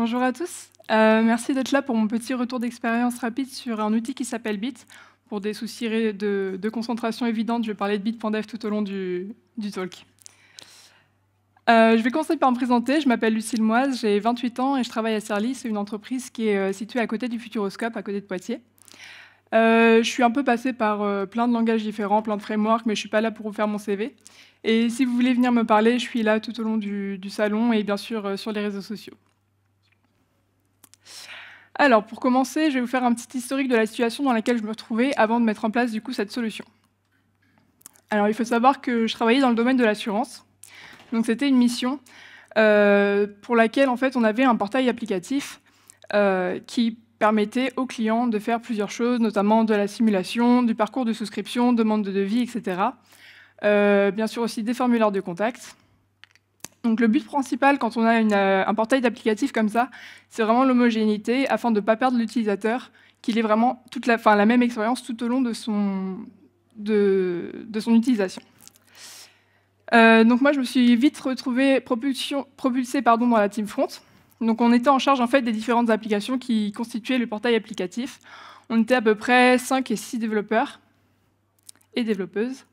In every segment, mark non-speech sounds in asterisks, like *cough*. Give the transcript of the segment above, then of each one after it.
Bonjour à tous. Euh, merci d'être là pour mon petit retour d'expérience rapide sur un outil qui s'appelle Bit. Pour des soucis de, concentration évidentes, je vais parler de Bit.dev tout au long du, talk. Euh, je vais commencer par me présenter. Je m'appelle Lucille Moise, j'ai 28 ans et je travaille à C'est une entreprise qui est euh, située à côté du Futuroscope, à côté de Poitiers. je suis un peu passée par plein de langages différents, plein de frameworks, mais je ne suis pas là pour vous faire mon CV. Et si vous voulez venir me parler, je suis là tout au long du salon et bien sûr sur les réseaux sociaux. Alors, pour commencer, je vais vous faire un petit historique de la situation dans laquelle je me trouvais avant de mettre en place du coup cette solution. Alors, il faut savoir que je travaillais dans le domaine de l'assurance. Donc, c'était une mission euh, pour laquelle, en fait, on avait un portail applicatif euh, qui permettait aux clients de faire plusieurs choses, notamment de la simulation, du parcours de souscription, demande de devis, etc. Euh, bien sûr aussi des formulaires de contact. Donc le but principal quand on a euh, un portail d'applicatif comme ça, c'est vraiment l'homogénéité afin de ne pas perdre l'utilisateur, qu'il ait vraiment toute la, enfin, la même expérience tout au long de son, de, son utilisation. Euh, donc moi, je me suis vite retrouvée propulsée pardon, dans la Team Front. Donc on était en charge en fait, des différentes applications qui constituaient le portail applicatif. On était à peu près 5 et 6 développeurs et développeuses.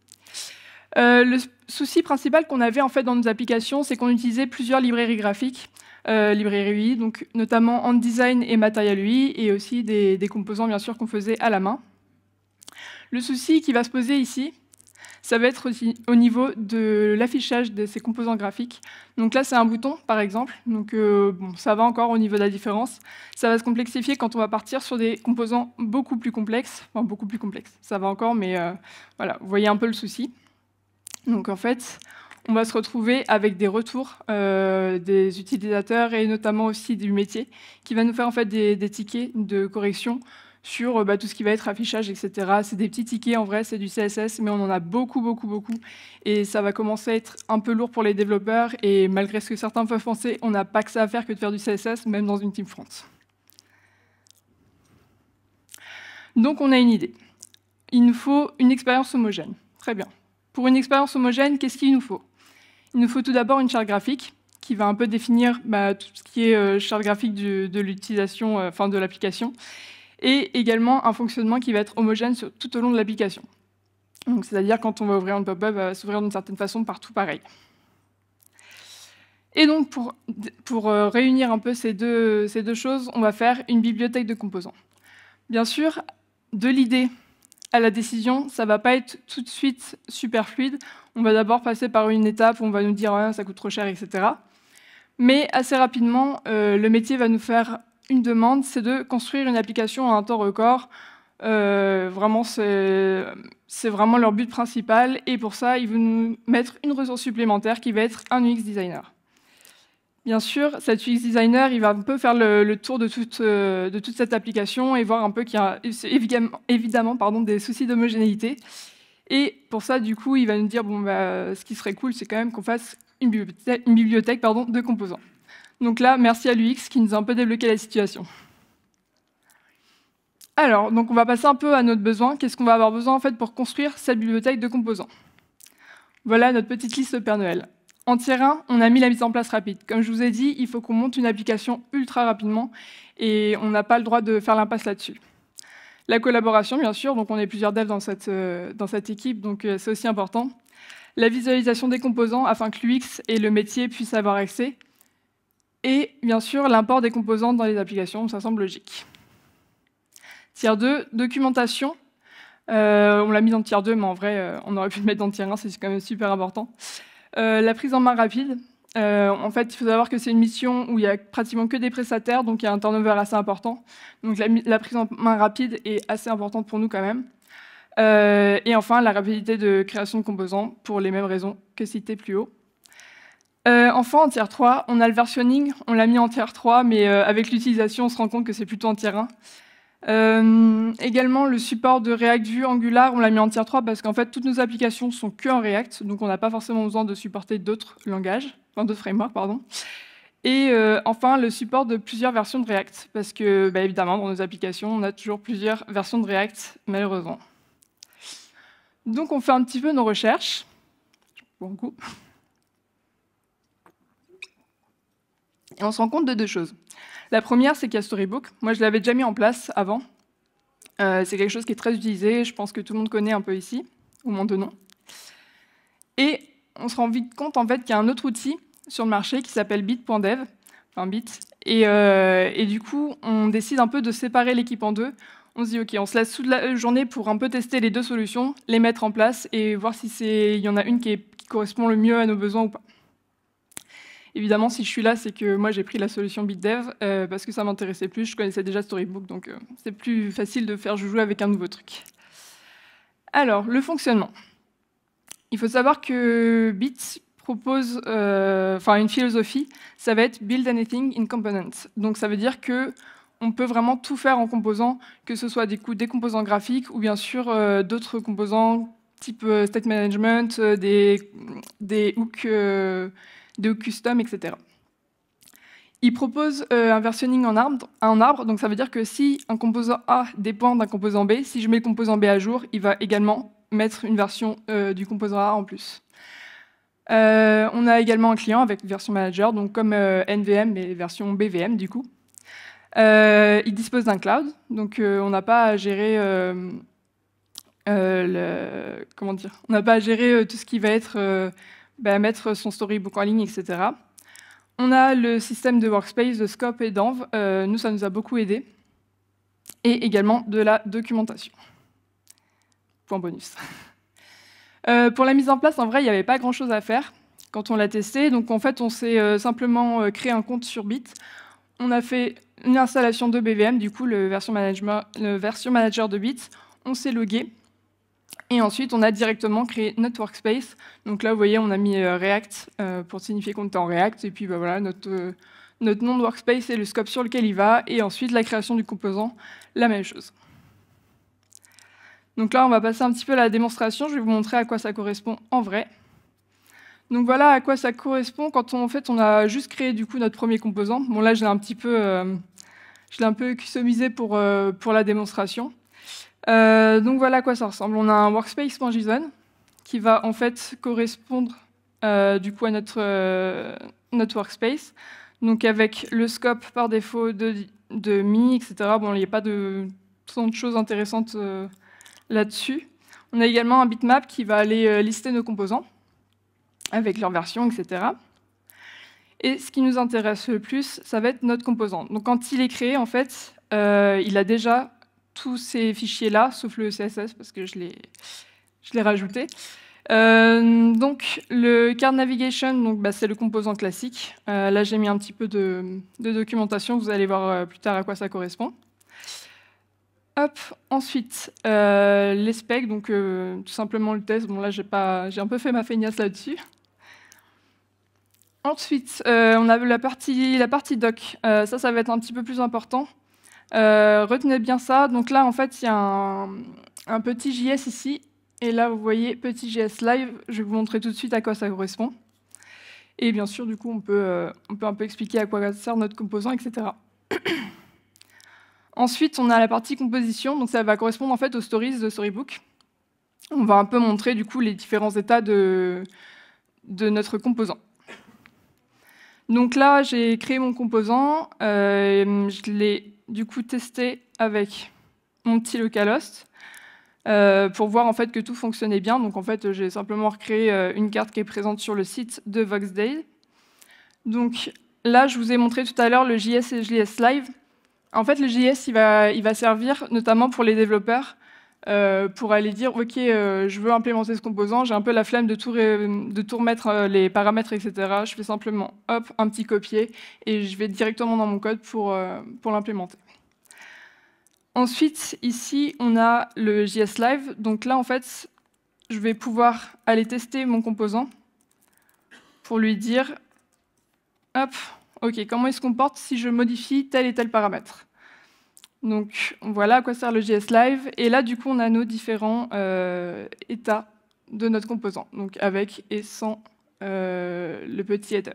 Euh, le souci principal qu'on avait en fait dans nos applications, c'est qu'on utilisait plusieurs librairies graphiques, euh, librairies UI, donc notamment Design et Material UI, et aussi des, composants bien sûr qu'on faisait à la main. Le souci qui va se poser ici, ça va être au niveau de l'affichage de ces composants graphiques. Donc là, c'est un bouton, par exemple. Donc euh, bon, ça va encore au niveau de la différence. Ça va se complexifier quand on va partir sur des composants beaucoup plus complexes. Enfin, beaucoup plus complexes, ça va encore, mais voilà, vous voyez un peu le souci. Donc en fait, on va se retrouver avec des retours euh, des utilisateurs et notamment aussi du métier qui va nous faire en fait des, tickets de correction sur euh, bah, tout ce qui va être affichage, etc. C'est des petits tickets, en vrai, c'est du CSS, mais on en a beaucoup, beaucoup, beaucoup. Et ça va commencer à être un peu lourd pour les développeurs. Et malgré ce que certains peuvent penser, on n'a pas que ça à faire que de faire du CSS, même dans une Team France. Donc on a une idée. Il nous faut une expérience homogène. Très bien. Pour une expérience homogène, qu'est-ce qu'il nous faut Il nous faut tout d'abord une charte graphique qui va un peu définir bah, tout ce qui est euh, charte graphique de l'utilisation, euh, enfin de l'application, et également un fonctionnement qui va être homogène sur, tout au long de l'application. c'est-à-dire quand on va ouvrir un pop-up, va s'ouvrir d'une certaine façon partout pareil. Et donc, pour, euh, réunir un peu ces deux choses, on va faire une bibliothèque de composants. Bien sûr, de l'idée à la décision, ça va pas être tout de suite super fluide. On va d'abord passer par une étape où on va nous dire ça coûte trop cher, etc. Mais assez rapidement, euh, le métier va nous faire une demande, c'est de construire une application à un temps record. Euh, vraiment, c'est vraiment leur but principal. Et pour ça, ils vont nous mettre une ressource supplémentaire qui va être un UX designer. Bien sûr, cet UX designer, il va un peu faire le, tour euh, de toute, cette application et voir un peu qu'il y a évidemment, des soucis d'homogénéité. Et pour ça, du coup, il va nous dire bon, bah, ce qui serait cool, c'est quand même qu'on fasse une bibliothèque, de composants. Donc là, merci à l'UX qui nous a un peu débloqué la situation. Alors, donc on va passer un peu à notre besoin. Qu'est-ce qu'on va avoir besoin en fait pour construire cette bibliothèque de composants Voilà notre petite liste Père Noël. En tier 1, on a mis la mise en place rapide. Comme je vous ai dit, il faut qu'on monte une application ultra rapidement et on n'a pas le droit de faire l'impasse là-dessus. La collaboration, bien sûr, donc on est plusieurs devs dans cette, euh, équipe, donc euh, c'est aussi important. La visualisation des composants afin que l'UX et le métier puissent avoir accès. Et bien sûr, l'import des composants dans les applications, ça semble logique. Tier 2, documentation. Euh, on l'a mis dans tier 2, mais en vrai, on aurait pu le mettre dans tier 1, c'est quand même super important. Euh, la prise en main rapide. Euh, en fait, il faut savoir que c'est une mission où il n'y a pratiquement que des prestataires, donc il y a un turnover assez important. Donc la, prise en main rapide est assez importante pour nous quand même. Euh, et enfin, la rapidité de création de composants pour les mêmes raisons que citées plus haut. enfin, en tier 3, on a le versionning. On l'a mis en tier 3, mais avec l'utilisation, on se rend compte que c'est plutôt en tier 1. Euh, également, le support de React Vue Angular, on l'a mis en tier 3 parce qu'en fait, toutes nos applications sont que en React, donc on n'a pas forcément besoin de supporter d'autres langages, enfin d'autres frameworks, pardon. Et euh, enfin, le support de plusieurs versions de React, parce que, bah, évidemment, dans nos applications, on a toujours plusieurs versions de React, malheureusement. Donc, on fait un petit peu nos recherches. Bon coup. Et on se rend compte de deux choses. La première, c'est qu'il Storybook. Moi, je l'avais déjà mis en place avant. Euh, c'est quelque chose qui est très utilisé. Je pense que tout le monde connaît un peu ici, au moins de nom. Et on se rend vite compte en fait qu'il y a un autre outil sur le marché qui s'appelle Bit.dev, enfin Bit. Euh, et, du coup, on décide un peu de séparer l'équipe en deux. On se dit ok, on se laisse toute la journée pour un peu tester les deux solutions, les mettre en place et voir si il y en a une qui correspond le mieux à nos besoins ou pas. Évidemment, si je suis là, c'est que moi j'ai pris la solution BitDev euh, parce que ça m'intéressait plus. Je connaissais déjà Storybook, donc euh, c'est plus facile de faire jouer avec un nouveau truc. Alors, le fonctionnement. Il faut savoir que Bit propose euh, enfin une philosophie, ça va être Build Anything in Components. Donc ça veut dire que on peut vraiment tout faire en composant, que ce soit des, composants graphiques ou bien sûr d'autres composants type state management, des, des hooks de custom, etc. Il propose euh, un versioning en arbre, donc ça veut dire que si un composant A dépend d'un composant B, si je mets le composant B à jour, il va également mettre une version euh, du composant A en plus. Euh, on a également un client avec version manager, donc comme NVM, mais version BVM du coup. il dispose d'un cloud, donc on n'a pas à gérer, comment dire, on n'a pas à gérer tout ce qui va être bah, mettre son storybook en ligne, etc. On a le système de workspace de Scope et d'Env. Euh, nous, ça nous a beaucoup aidé. Et également de la documentation. Point bonus. *laughs* Euh, pour la mise en place, en vrai, il n'y avait pas grand-chose à faire quand on l'a testé. Donc, en fait, on s'est euh, simplement créé un compte sur Bit. On a fait une installation de BVM, du coup, le version, le version manager de Bit. On s'est logué. Et ensuite, on a directement créé notre workspace. Donc là, vous voyez, on a mis euh, React euh, pour signifier qu'on était en React. Et puis bah, voilà, notre, euh, notre nom de workspace et le scope sur lequel il va. Et ensuite, la création du composant, la même chose. Donc là, on va passer un petit peu à la démonstration. Je vais vous montrer à quoi ça correspond en vrai. Donc voilà à quoi ça correspond quand on, en fait, on a juste créé du coup notre premier composant. Bon là, je l'ai un petit peu, je un peu customisé pour, pour la démonstration. Euh, donc voilà à quoi ça ressemble. On a un workspace.json qui va en fait correspondre euh, du coup à notre, euh, notre workspace. Donc avec le scope par défaut de, de mi, etc. Bon, il n'y a pas de, de choses intéressantes là-dessus. On a également un bitmap qui va aller lister nos composants avec leur version, etc. Et ce qui nous intéresse le plus, ça va être notre composant. Donc quand il est créé, en fait, il a déjà tous ces fichiers-là, sauf le CSS, parce que je l'ai rajouté. Euh, donc le card navigation, donc bah, c'est le composant classique. Euh, là j'ai mis un petit peu de, documentation, vous allez voir euh, plus tard à quoi ça correspond. Hop, ensuite les specs, donc tout simplement le test. Bon là j'ai un peu fait ma feignasse là-dessus. Ensuite on a la partie la partie doc. ça ça va être un petit peu plus important. Euh, retenez bien ça. Donc là, en fait, il y a un, petit JS ici. Et là, vous voyez petit JS live. Je vais vous montrer tout de suite à quoi ça correspond. Et bien sûr, du coup, on peut, euh, on peut un peu expliquer à quoi sert notre composant, etc. *clears throat* Ensuite, on a la partie composition. Donc ça va correspondre en fait aux stories de Storybook. On va un peu montrer du coup les différents états de, notre composant. Donc là, j'ai créé mon composant. Euh, je l'ai du coup tester avec mon petit localhost euh, pour voir en fait que tout fonctionnait bien. Donc en fait, euh, j'ai simplement recréé euh, une carte qui est présente sur le site de Voxday. Donc là, je vous ai montré tout à l'heure le JS et le JS Live. En fait, le JS, il va, il va servir notamment pour les développeurs euh, pour aller dire ok euh, je veux implémenter ce composant, j'ai un peu la flemme de tout, de tout remettre euh, les paramètres etc. Je fais simplement hop un petit copier et je vais directement dans mon code pour, pour l'implémenter. Ensuite ici on a le JS Live donc là en fait je vais pouvoir aller tester mon composant pour lui dire hop ok comment il se comporte si je modifie tel et tel paramètre. Donc voilà à quoi sert le JS Live. Et là, du coup, on a nos différents euh, états de notre composant, donc avec et sans euh, le petit header.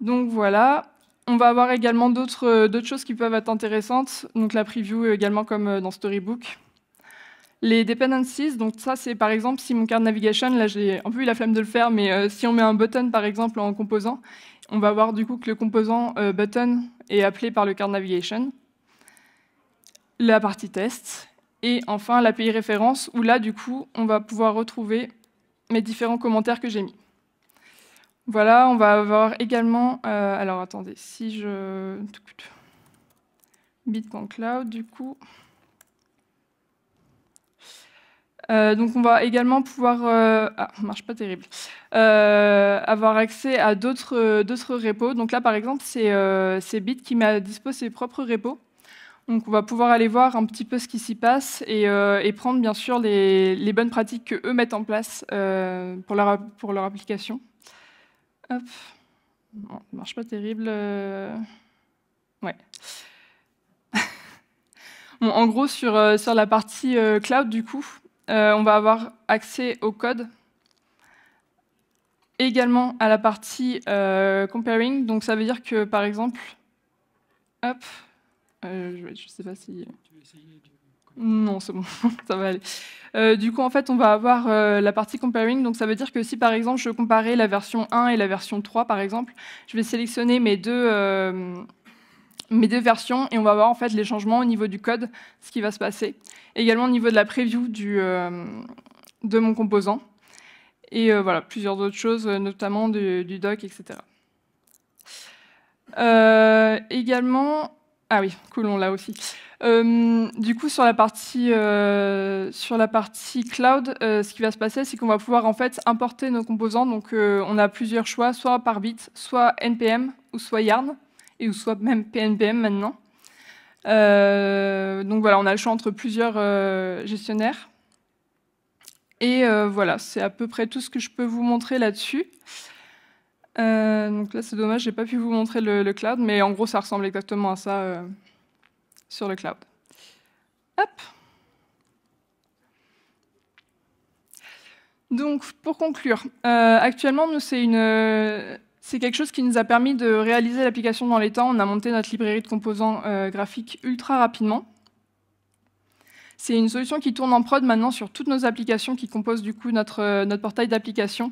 Donc voilà, on va avoir également euh, d'autres choses qui peuvent être intéressantes, donc la preview également comme dans Storybook. Les dependencies, donc ça c'est par exemple si mon card navigation, là j'ai un peu eu la flemme de le faire, mais si on met un button par exemple en composant, on va voir du coup que le composant button est appelé par le card navigation la partie test, et enfin l'API référence, où là, du coup, on va pouvoir retrouver mes différents commentaires que j'ai mis. Voilà, on va avoir également... Euh, alors, attendez, si je... Bitcoin Cloud, du coup... Euh, donc on va également pouvoir, euh, ah, marche pas terrible, euh, avoir accès à d'autres repos. Donc là par exemple c'est Bit qui à dispo ses propres repos. Donc on va pouvoir aller voir un petit peu ce qui s'y passe et, euh, prendre bien sûr les, bonnes pratiques qu'eux mettent en place euh, pour, leur, application. Hop. ne marche pas terrible. Euh, ouais. *laughs* en gros, sur, sur la partie cloud, du coup, on va avoir accès au code également à la partie comparing. Donc ça veut dire que, par exemple, hop, euh, je ne sais pas si... Euh, tu Non, c'est bon, *laughs* ça va aller. Euh, du coup, en fait, on va avoir la partie comparing. Donc, ça veut dire que si, par exemple, je comparais la version 1 et la version 3, par exemple, je vais sélectionner mes deux, mes deux versions et on va voir, en fait, les changements au niveau du code, ce qui va se passer. Également au niveau de la preview de mon composant. Et voilà, plusieurs autres choses, notamment du doc, etc. également, ah oui, cool, on l'a aussi. Euh, du coup, sur la partie, euh, sur la partie cloud, euh, ce qui va se passer, c'est qu'on va pouvoir en fait importer nos composants. Donc, on a plusieurs choix, soit par bit, soit npm, ou soit yarn, et ou soit même pnpm maintenant. donc voilà, on a le choix entre plusieurs gestionnaires. Et voilà, c'est à peu près tout ce que je peux vous montrer là-dessus. Euh, donc là, c'est dommage, j'ai pas pu vous montrer le, cloud, mais en gros, ça ressemble exactement à ça euh, sur le cloud. Hop. Donc, pour conclure, euh, actuellement, c'est c'est quelque chose qui nous a permis de réaliser l'application dans les temps. On a monté notre librairie de composants graphiques ultra rapidement. C'est une solution qui tourne en prod maintenant sur toutes nos applications qui composent du coup notre, notre portail d'applications.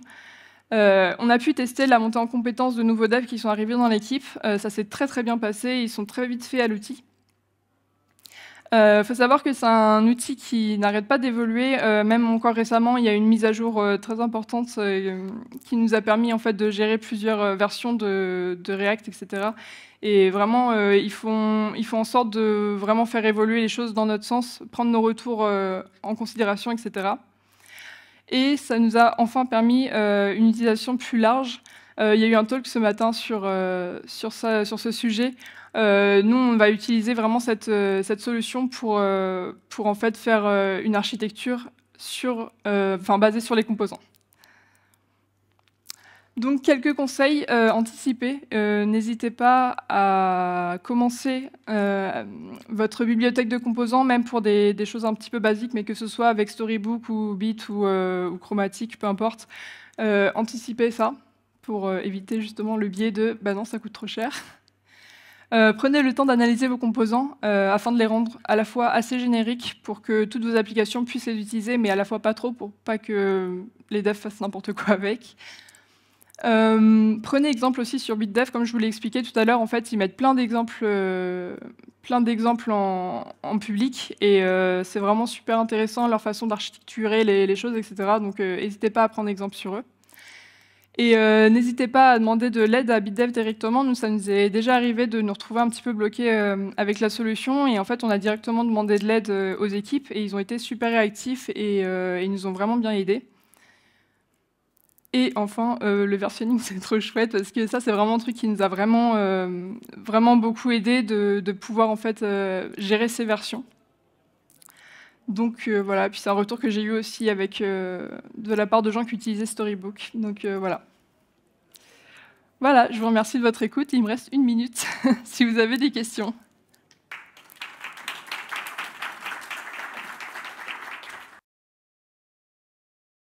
Euh, on a pu tester la montée en compétences de nouveaux devs qui sont arrivés dans l'équipe. Euh, ça s'est très très bien passé. Ils sont très vite faits à l'outil. Il euh, faut savoir que c'est un outil qui n'arrête pas d'évoluer. même encore récemment, il y a une mise à jour très importante qui nous a permis en fait de gérer plusieurs versions de, React, etc. Et vraiment, ils font, ils, font, en sorte de vraiment faire évoluer les choses dans notre sens, prendre nos retours en considération, etc et ça nous a enfin permis euh, une utilisation plus large. Euh, il y a eu un talk ce matin sur, euh, sur, ça, sur ce sujet. nous, on va utiliser vraiment cette, cette solution pour, pour en fait faire une architecture sur, basée sur les composants. Donc quelques conseils euh, anticipés. Euh, n'hésitez pas à commencer euh, votre bibliothèque de composants, même pour des, choses un petit peu basiques, mais que ce soit avec Storybook ou Bit ou, ou Chromatic, peu importe. anticipez ça pour éviter justement le biais de bah non, ça coûte trop cher. *laughs* prenez le temps d'analyser vos composants afin de les rendre à la fois assez génériques pour que toutes vos applications puissent les utiliser, mais à la fois pas trop pour pas que les devs fassent n'importe quoi avec. Euh, prenez exemple aussi sur BitDev, comme je vous l'ai expliqué tout à l'heure, en fait, ils mettent plein d'exemples, euh, plein d'exemples en, public, et euh, c'est vraiment super intéressant leur façon d'architecturer les, les, choses, etc. Donc, n'hésitez pas à prendre exemple sur eux. Et n'hésitez pas à demander de l'aide à BitDev directement. Nous, ça nous est déjà arrivé de nous retrouver un petit peu bloqués avec la solution. Et en fait, on a directement demandé de l'aide aux équipes et ils ont été super réactifs et, ils nous ont vraiment bien aidés. Et enfin, euh, le versionning, *laughs* c'est trop chouette parce que ça, c'est vraiment un truc qui nous a vraiment, euh, vraiment beaucoup aidé de, pouvoir en fait euh, gérer ces versions. Donc voilà, puis c'est un retour que j'ai eu aussi avec, de la part de gens qui utilisaient Storybook. Donc voilà. Voilà, je vous remercie de votre écoute. Il me reste une minute *laughs* si vous avez des questions.